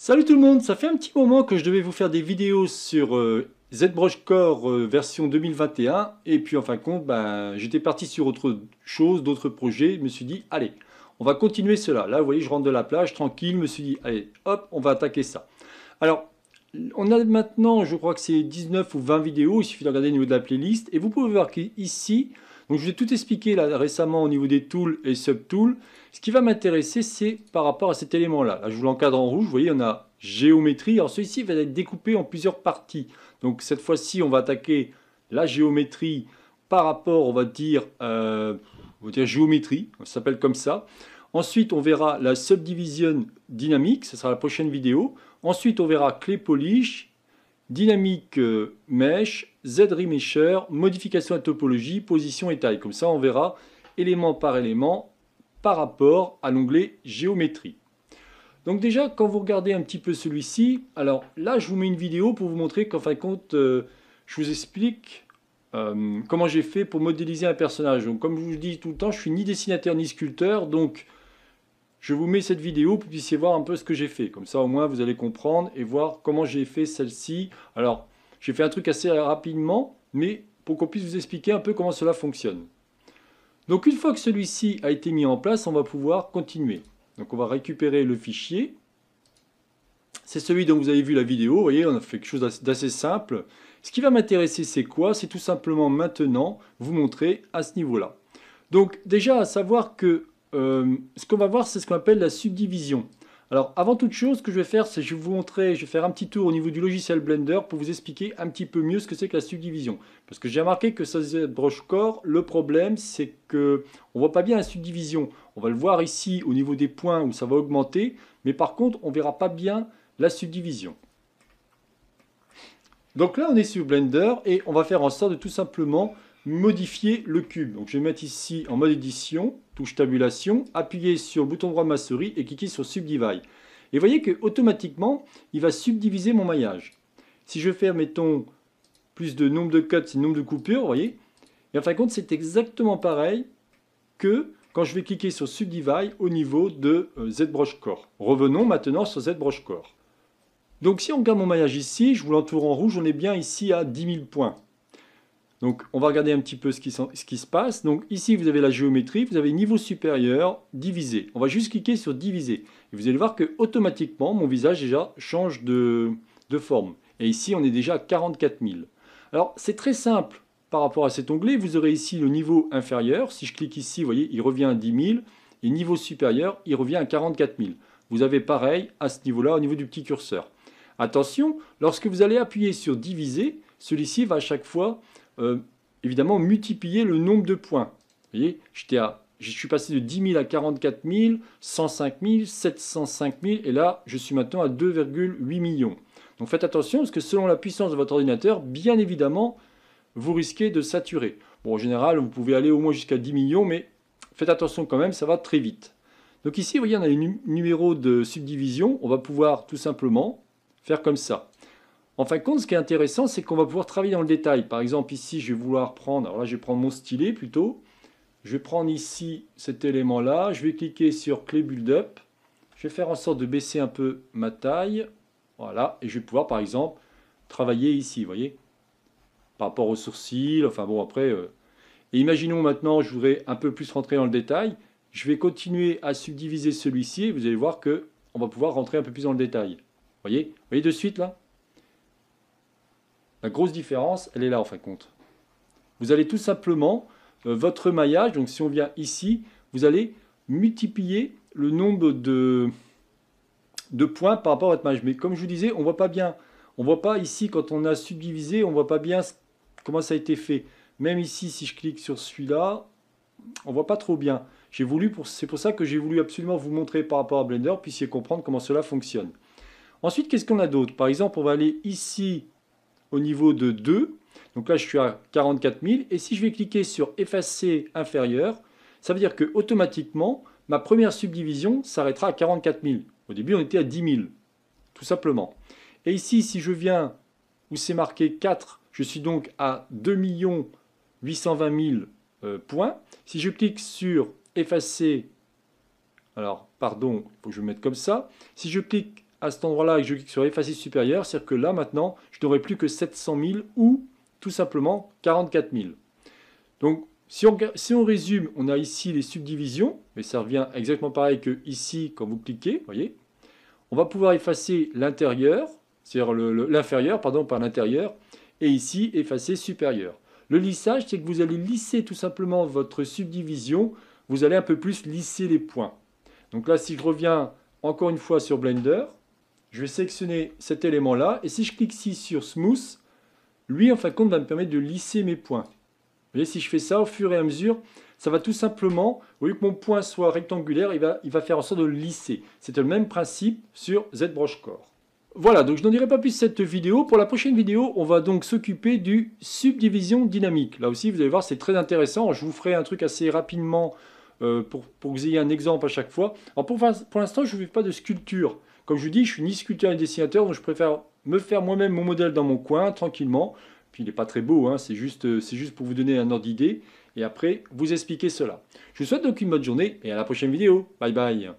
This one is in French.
Salut tout le monde, ça fait un petit moment que je devais vous faire des vidéos sur euh, ZBrush Core euh, version 2021 et puis en fin de compte bah, j'étais parti sur autre chose, d'autres projets, je me suis dit allez on va continuer cela, là vous voyez je rentre de la plage tranquille, je me suis dit allez hop on va attaquer ça. Alors on a maintenant je crois que c'est 19 ou 20 vidéos, il suffit de regarder au niveau de la playlist et vous pouvez voir qu'ici donc je vous ai tout expliqué là récemment au niveau des tools et subtools. Ce qui va m'intéresser, c'est par rapport à cet élément-là. Là, je vous l'encadre en rouge, vous voyez, on a géométrie. Alors celui-ci va être découpé en plusieurs parties. Donc cette fois-ci, on va attaquer la géométrie par rapport, on va dire, euh, on va dire géométrie, ça s'appelle comme ça. Ensuite, on verra la subdivision dynamique, ce sera la prochaine vidéo. Ensuite, on verra clé polish, dynamique euh, mesh, z-remesher, modification à topologie, position et taille. Comme ça, on verra élément par élément par rapport à l'onglet géométrie. Donc déjà, quand vous regardez un petit peu celui-ci, alors là, je vous mets une vidéo pour vous montrer qu'en fin de compte, euh, je vous explique euh, comment j'ai fait pour modéliser un personnage. Donc comme je vous dis tout le temps, je suis ni dessinateur ni sculpteur, donc je vous mets cette vidéo pour que vous puissiez voir un peu ce que j'ai fait. Comme ça, au moins, vous allez comprendre et voir comment j'ai fait celle-ci. Alors, j'ai fait un truc assez rapidement, mais pour qu'on puisse vous expliquer un peu comment cela fonctionne. Donc, une fois que celui-ci a été mis en place, on va pouvoir continuer. Donc, on va récupérer le fichier. C'est celui dont vous avez vu la vidéo. Vous voyez, on a fait quelque chose d'assez simple. Ce qui va m'intéresser, c'est quoi C'est tout simplement maintenant vous montrer à ce niveau-là. Donc déjà à savoir que euh, ce qu'on va voir, c'est ce qu'on appelle la subdivision. Alors, avant toute chose, ce que je vais faire, c'est je vais vous montrer, je vais faire un petit tour au niveau du logiciel Blender pour vous expliquer un petit peu mieux ce que c'est que la subdivision. Parce que j'ai remarqué que sur Brush Core, le problème, c'est que on voit pas bien la subdivision. On va le voir ici au niveau des points où ça va augmenter, mais par contre, on verra pas bien la subdivision. Donc là, on est sur Blender et on va faire en sorte de tout simplement modifier le cube. Donc je vais mettre ici en mode édition, touche tabulation, appuyer sur bouton droit de ma souris et cliquer sur Subdivide. Et vous voyez que automatiquement, il va subdiviser mon maillage. Si je fais, mettons, plus de nombre de cuts, nombre de coupures, vous voyez, et en fin de compte, c'est exactement pareil que quand je vais cliquer sur Subdivide au niveau de euh, ZBrush Core. Revenons maintenant sur ZBrush Core. Donc si on regarde mon maillage ici, je vous l'entoure en rouge, on est bien ici à 10 000 points. Donc on va regarder un petit peu ce qui, se passe. Donc ici vous avez la géométrie, vous avez niveau supérieur, divisé. On va juste cliquer sur diviser. Et vous allez voir que automatiquement mon visage déjà change de, de forme. Et ici on est déjà à 44 000. Alors c'est très simple par rapport à cet onglet. Vous aurez ici le niveau inférieur. Si je clique ici, vous voyez, il revient à 10 000. Et niveau supérieur, il revient à 44 000. Vous avez pareil à ce niveau-là au niveau du petit curseur. Attention, lorsque vous allez appuyer sur diviser, celui-ci va à chaque fois euh, évidemment multiplier le nombre de points. Vous voyez, j'étais je suis passé de 10 000 à 44 000, 105 000, 705 000, et là, je suis maintenant à 2,8 millions. Donc faites attention, parce que selon la puissance de votre ordinateur, bien évidemment, vous risquez de saturer. Bon, en général, vous pouvez aller au moins jusqu'à 10 millions, mais faites attention quand même, ça va très vite. Donc ici, vous voyez, on a les numéros de subdivision. On va pouvoir tout simplement faire comme ça. En fin de compte, ce qui est intéressant, c'est qu'on va pouvoir travailler dans le détail. Par exemple, ici, je vais vouloir prendre, alors là, je vais prendre mon stylet plutôt. Je vais prendre ici cet élément-là. Je vais cliquer sur clé build up. Je vais faire en sorte de baisser un peu ma taille. Voilà. Et je vais pouvoir, par exemple, travailler ici, vous voyez Par rapport aux sourcils. Enfin bon, après... Euh. Et imaginons maintenant, je voudrais un peu plus rentrer dans le détail. Je vais continuer à subdiviser celui-ci. vous allez voir que on va pouvoir rentrer un peu plus dans le détail. Vous voyez, vous voyez de suite, là la grosse différence, elle est là en fin de compte. Vous allez tout simplement, euh, votre maillage, donc si on vient ici, vous allez multiplier le nombre de, points par rapport à votre maillage. Mais comme je vous disais, on ne voit pas bien. On ne voit pas ici, quand on a subdivisé, on ne voit pas bien comment ça a été fait. Même ici, si je clique sur celui-là, on ne voit pas trop bien. c'est pour ça que j'ai voulu absolument vous montrer par rapport à Blender, puissiez comprendre comment cela fonctionne. Ensuite, qu'est-ce qu'on a d'autre Par exemple, on va aller ici au niveau de 2. Donc là, je suis à 44 000. Et si je vais cliquer sur effacer inférieur, ça veut dire que automatiquement, ma première subdivision s'arrêtera à 44 000. Au début, on était à 10 000, tout simplement. Et ici, si je viens où c'est marqué 4, je suis donc à 2 820 000 points. Si je clique sur effacer, alors pardon, il faut que je me mette comme ça. Si je clique à cet endroit-là et que je clique sur effacer supérieur, c'est-à-dire que là, maintenant, je n'aurai plus que 700 000 ou tout simplement 44 000. Donc, si on, si on résume, on a ici les subdivisions, mais ça revient exactement pareil que ici quand vous cliquez, voyez. On va pouvoir effacer l'intérieur, c'est-à-dire l'inférieur, pardon, par l'intérieur, et ici effacer supérieur. Le lissage, c'est que vous allez lisser tout simplement votre subdivision, vous allez un peu plus lisser les points. Donc là, si je reviens encore une fois sur Blender, je vais sélectionner cet élément-là, et si je clique ici sur Smooth, lui, en fin de compte, va me permettre de lisser mes points. Vous voyez, si je fais ça, au fur et à mesure, ça va tout simplement, au lieu que mon point soit rectangulaire, il va, il va faire en sorte de le lisser. C'est le même principe sur ZBrush Core. Voilà, donc je n'en dirai pas plus cette vidéo. Pour la prochaine vidéo, on va donc s'occuper du subdivision dynamique. Là aussi, vous allez voir, c'est très intéressant. Je vous ferai un truc assez rapidement euh, pour, que vous ayez un exemple à chaque fois. Alors pour, l'instant, je ne fais pas de sculpture. Comme je vous dis, je suis ni sculpteur ni dessinateur, donc je préfère me faire moi-même mon modèle dans mon coin, tranquillement. Puis il n'est pas très beau, hein, c'est juste, euh, juste pour vous donner un ordre d'idée. Et après, vous expliquer cela. Je vous souhaite donc une bonne journée et à la prochaine vidéo. Bye bye